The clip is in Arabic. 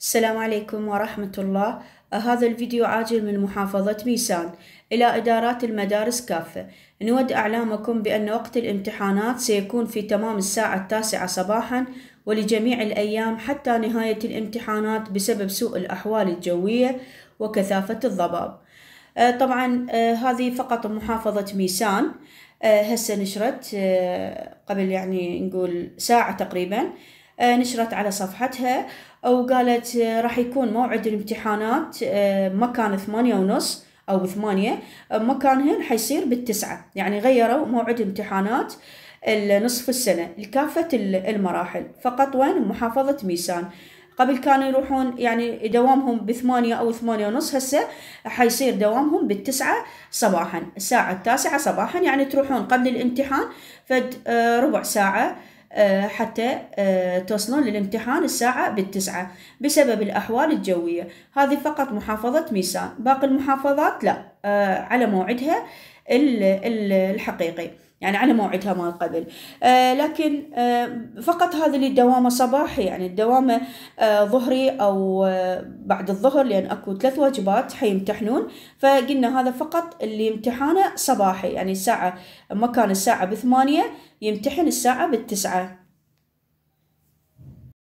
السلام عليكم ورحمة الله هذا الفيديو عاجل من محافظة ميسان إلى إدارات المدارس كافة نود أعلامكم بأن وقت الامتحانات سيكون في تمام الساعة التاسعة صباحا ولجميع الأيام حتى نهاية الامتحانات بسبب سوء الأحوال الجوية وكثافة الضباب طبعا هذه فقط محافظة ميسان هسه نشرت قبل يعني نقول ساعة تقريبا آه، نشرت على صفحتها وقالت آه، راح يكون موعد الامتحانات آه، مكان ثمانية ونص أو ثمانية مكانهن حيصير بالتسعة يعني غيروا موعد امتحانات نصف السنة لكافة المراحل فقط وين محافظة ميسان قبل كانوا يروحون يعني دوامهم بثمانية أو ثمانية ونص هسه حيصير دوامهم بالتسعة صباحا الساعة التاسعة صباحا يعني تروحون قبل الامتحان فد ربع ساعة آه، حتى آه، تصلون للامتحان الساعة بالتسعة بسبب الأحوال الجوية هذه فقط محافظة ميسان باقي المحافظات لا آه، على موعدها الحقيقي يعني على موعدها ما قبل آه لكن آه فقط هذا الدوامة صباحي يعني الدوامة آه ظهري أو آه بعد الظهر لأن أكو ثلاث واجبات حيمتحنون فقلنا هذا فقط اللي امتحانه صباحي يعني الساعة مكان الساعة بثمانية يمتحن الساعة بالتسعة